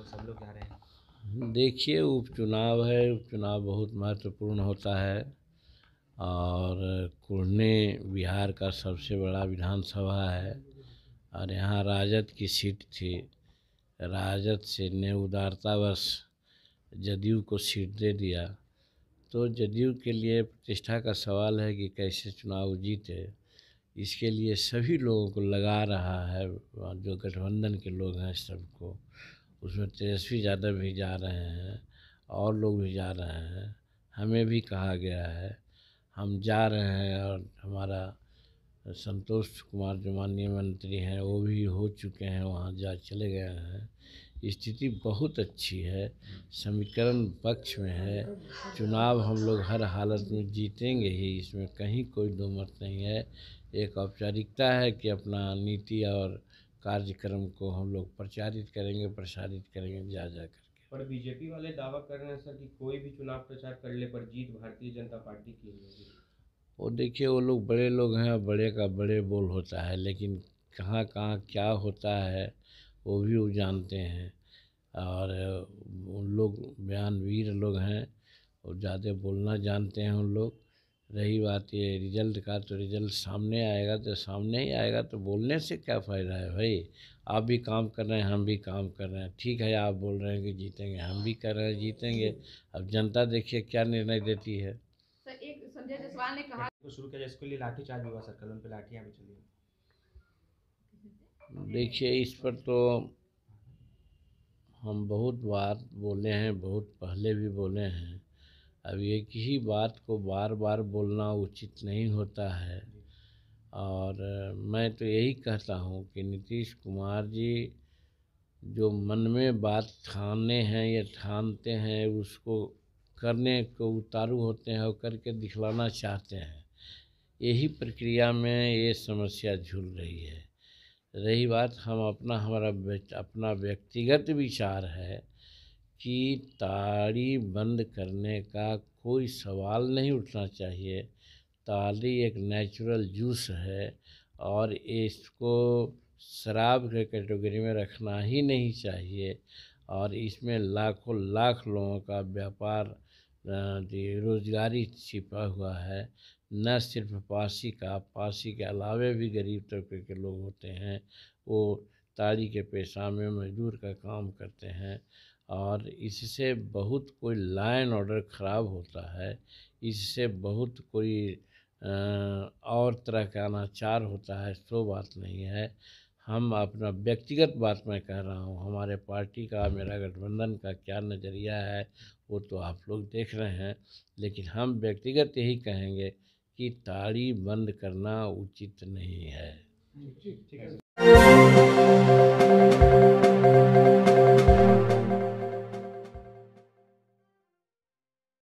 तो सब लोग जा रहे हैं देखिए उपचुनाव है उपचुनाव बहुत महत्वपूर्ण होता है और कुढ़ने बिहार का सबसे बड़ा विधानसभा है और यहाँ राजद की सीट थी राजद से ने उदारतावश जदयू को सीट दे दिया तो जदयू के लिए प्रतिष्ठा का सवाल है कि कैसे चुनाव जीते इसके लिए सभी लोगों को लगा रहा है जो गठबंधन के लोग हैं सबको उसमें तेजस्वी यादव भी जा रहे हैं और लोग भी जा रहे हैं हमें भी कहा गया है हम जा रहे हैं और हमारा संतोष कुमार जो माननीय मंत्री हैं वो भी हो चुके हैं वहाँ जा चले गए हैं स्थिति बहुत अच्छी है समीकरण पक्ष में है चुनाव हम लोग हर हालत में जीतेंगे ही इसमें कहीं कोई दो मत नहीं है एक औपचारिकता है कि अपना नीति और कार्यक्रम को हम लोग प्रचारित करेंगे प्रसारित करेंगे जा जा करके पर बीजेपी वाले दावा कर रहे हैं सर कि कोई भी चुनाव प्रचार कर ले पर जीत भारतीय जनता पार्टी की होगी वो देखिए वो लोग बड़े लोग हैं बड़े का बड़े बोल होता है लेकिन कहाँ कहाँ क्या होता है वो भी वो जानते हैं और उन लोग बयानवीर लोग हैं और ज़्यादा बोलना जानते हैं उन लोग रही बात ये रिजल्ट का तो रिजल्ट सामने आएगा तो सामने ही आएगा तो बोलने से क्या फ़ायदा है भाई आप भी काम कर रहे हैं हम भी काम कर रहे हैं ठीक है आप बोल रहे हैं कि जीतेंगे हम भी कर रहे हैं जीतेंगे अब जनता देखिए क्या निर्णय देती है देखिए इस पर तो हम बहुत बार बोले हैं बहुत पहले भी बोले हैं अब एक ही बात को बार बार बोलना उचित नहीं होता है और मैं तो यही कहता हूँ कि नीतीश कुमार जी जो मन में बात ठानने हैं या ठानते हैं उसको करने को उतारू होते हैं और करके दिखलाना चाहते हैं यही प्रक्रिया में ये समस्या झूल रही है रही बात हम अपना हमारा अपना व्यक्तिगत विचार है की ताड़ी बंद करने का कोई सवाल नहीं उठना चाहिए ताली एक नेचुरल जूस है और इसको शराब के कैटेगरी में रखना ही नहीं चाहिए और इसमें लाखों लाख लोगों का व्यापार रोजगारी छिपा हुआ है न सिर्फ पासी का पासी के अलावे भी गरीब तबके के लोग होते हैं वो ताली के पेशा में मजदूर का काम करते हैं और इससे बहुत कोई लाइन ऑर्डर ख़राब होता है इससे बहुत कोई और तरह का अनाचार होता है सो तो बात नहीं है हम अपना व्यक्तिगत बात मैं कह रहा हूँ हमारे पार्टी का मेरा गठबंधन का क्या नज़रिया है वो तो आप लोग देख रहे हैं लेकिन हम व्यक्तिगत यही कहेंगे कि ताड़ी बंद करना उचित नहीं है ठीक है